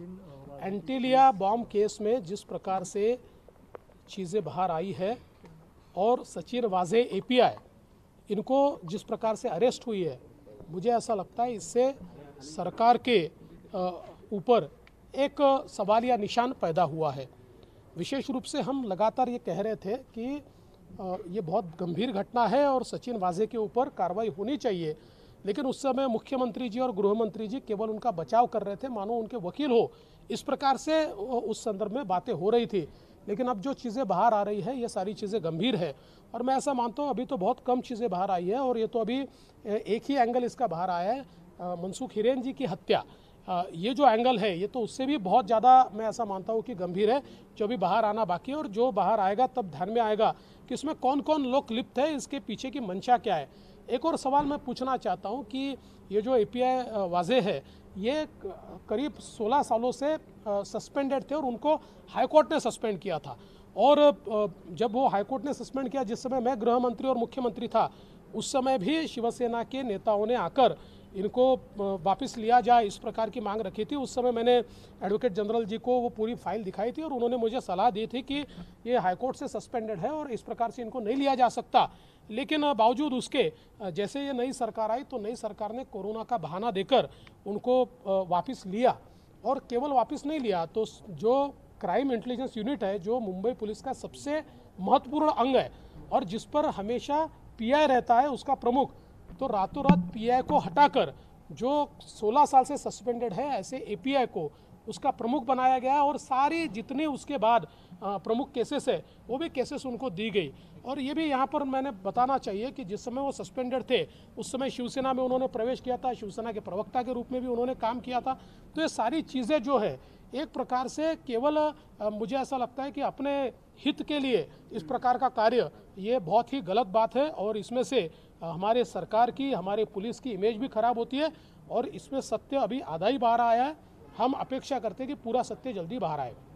Antilia bomb case में जिस प्रकार से चीज़ें बाहर आई है और सचिन वाजे एपीआई इनको जिस प्रकार से अरेस्ट हुई है मुझे ऐसा लगता है इससे सरकार के ऊपर एक सवाल या निशान पैदा हुआ है विशेष रूप से हम लगातार ये कह रहे थे कि ये बहुत गंभीर घटना है और सचिन वाजे के ऊपर कार्रवाई होनी चाहिए लेकिन उस समय मुख्यमंत्री जी और गृहमंत्री जी केवल उनका बचाव कर रहे थे मानो उनके वकील हो इस प्रकार से उस संदर्भ में बातें हो रही थी लेकिन अब जो चीज़ें बाहर आ रही है ये सारी चीज़ें गंभीर है और मैं ऐसा मानता हूँ अभी तो बहुत कम चीज़ें बाहर आई है और ये तो अभी एक ही एंगल इसका बाहर आया है मनसुख हिरेन जी की हत्या ये जो एंगल है ये तो उससे भी बहुत ज़्यादा मैं ऐसा मानता हूँ कि गंभीर है जो भी बाहर आना बाकी है और जो बाहर आएगा तब ध्यान में आएगा कि इसमें कौन कौन लोग लिप्त है इसके पीछे की मंशा क्या है एक और सवाल मैं पूछना चाहता हूँ कि ये जो ए पी आई वाजे है ये करीब 16 सालों से सस्पेंडेड थे और उनको हाईकोर्ट ने सस्पेंड किया था और जब वो हाईकोर्ट ने सस्पेंड किया जिस समय मैं गृह मंत्री और मुख्यमंत्री था उस समय भी शिवसेना के नेताओं ने आकर इनको वापस लिया जाए इस प्रकार की मांग रखी थी उस समय मैंने एडवोकेट जनरल जी को वो पूरी फाइल दिखाई थी और उन्होंने मुझे सलाह दी थी कि ये हाईकोर्ट से सस्पेंडेड है और इस प्रकार से इनको नहीं लिया जा सकता लेकिन बावजूद उसके जैसे ये नई सरकार आई तो नई सरकार ने कोरोना का बहाना देकर उनको वापस लिया और केवल वापस नहीं लिया तो जो क्राइम इंटेलिजेंस यूनिट है जो मुंबई पुलिस का सबसे महत्वपूर्ण अंग है और जिस पर हमेशा पीआई रहता है उसका प्रमुख तो रातों रात पीआई को हटाकर जो 16 साल से सस्पेंडेड है ऐसे एपीआई को उसका प्रमुख बनाया गया और सारे जितने उसके बाद प्रमुख केसेस है वो भी केसेस उनको दी गई और ये भी यहाँ पर मैंने बताना चाहिए कि जिस समय वो सस्पेंडेड थे उस समय शिवसेना में उन्होंने प्रवेश किया था शिवसेना के प्रवक्ता के रूप में भी उन्होंने काम किया था तो ये सारी चीज़ें जो है एक प्रकार से केवल मुझे ऐसा लगता है कि अपने हित के लिए इस प्रकार का कार्य ये बहुत ही गलत बात है और इसमें से हमारे सरकार की हमारे पुलिस की इमेज भी खराब होती है और इसमें सत्य अभी आधा ही बाहर आया है हम अपेक्षा करते हैं कि पूरा सत्य जल्दी बाहर आएगा